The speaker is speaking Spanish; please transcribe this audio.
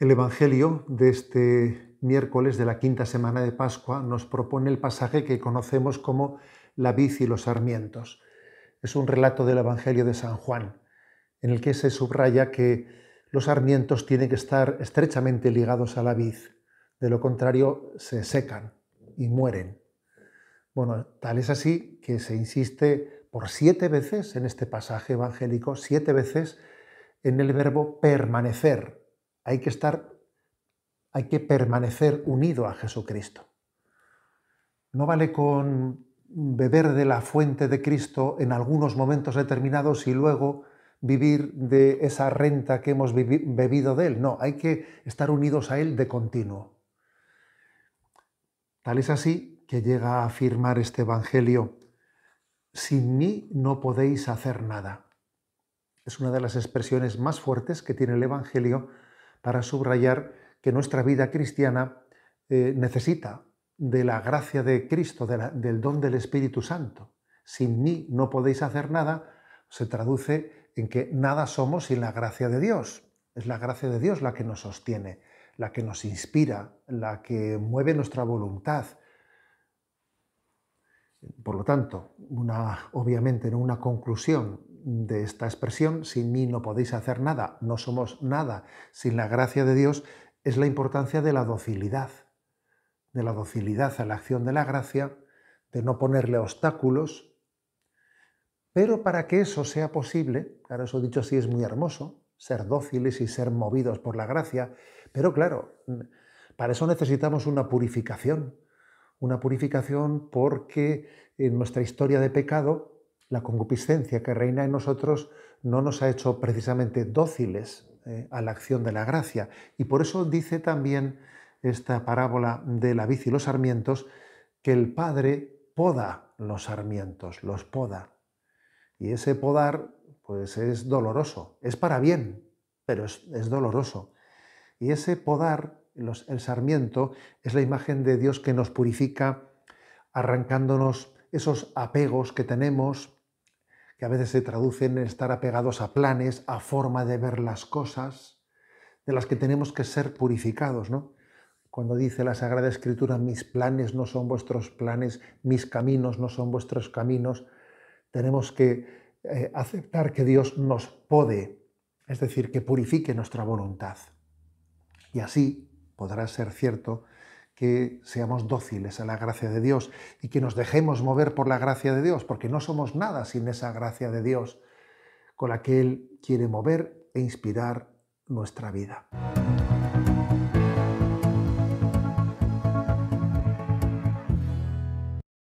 El Evangelio de este miércoles de la quinta semana de Pascua nos propone el pasaje que conocemos como la vid y los sarmientos. Es un relato del Evangelio de San Juan, en el que se subraya que los sarmientos tienen que estar estrechamente ligados a la vid, de lo contrario se secan y mueren. Bueno, tal es así que se insiste por siete veces en este pasaje evangélico, siete veces en el verbo permanecer, hay que estar, hay que permanecer unido a Jesucristo. No vale con beber de la fuente de Cristo en algunos momentos determinados y luego vivir de esa renta que hemos bebido de Él. No, hay que estar unidos a Él de continuo. Tal es así que llega a afirmar este Evangelio, sin mí no podéis hacer nada. Es una de las expresiones más fuertes que tiene el Evangelio para subrayar que nuestra vida cristiana eh, necesita de la gracia de Cristo, del don del Espíritu Santo. Sin mí no podéis hacer nada, se traduce en que nada somos sin la gracia de Dios. Es la gracia de Dios la que nos sostiene, la que nos inspira, la que mueve nuestra voluntad. Por lo tanto, una, obviamente, en una conclusión de esta expresión, sin mí no podéis hacer nada, no somos nada sin la gracia de Dios, es la importancia de la docilidad, de la docilidad a la acción de la gracia, de no ponerle obstáculos. Pero para que eso sea posible, claro, eso dicho así es muy hermoso, ser dóciles y ser movidos por la gracia, pero claro, para eso necesitamos una purificación, una purificación porque en nuestra historia de pecado la concupiscencia que reina en nosotros no nos ha hecho precisamente dóciles eh, a la acción de la gracia. Y por eso dice también esta parábola de la vid y los sarmientos que el Padre poda los sarmientos, los poda. Y ese podar pues es doloroso, es para bien, pero es, doloroso. Y ese podar, el sarmiento, es la imagen de Dios que nos purifica arrancándonos esos apegos que tenemos, que a veces se traducen en estar apegados a planes, a forma de ver las cosas, de las que tenemos que ser purificados, ¿no? Cuando dice la Sagrada Escritura, mis planes no son vuestros planes, mis caminos no son vuestros caminos, tenemos que eh, aceptar que Dios nos puede, es decir, que purifique nuestra voluntad. Y así podrá ser cierto que seamos dóciles a la gracia de Dios y que nos dejemos mover por la gracia de Dios, porque no somos nada sin esa gracia de Dios con la que Él quiere mover e inspirar nuestra vida.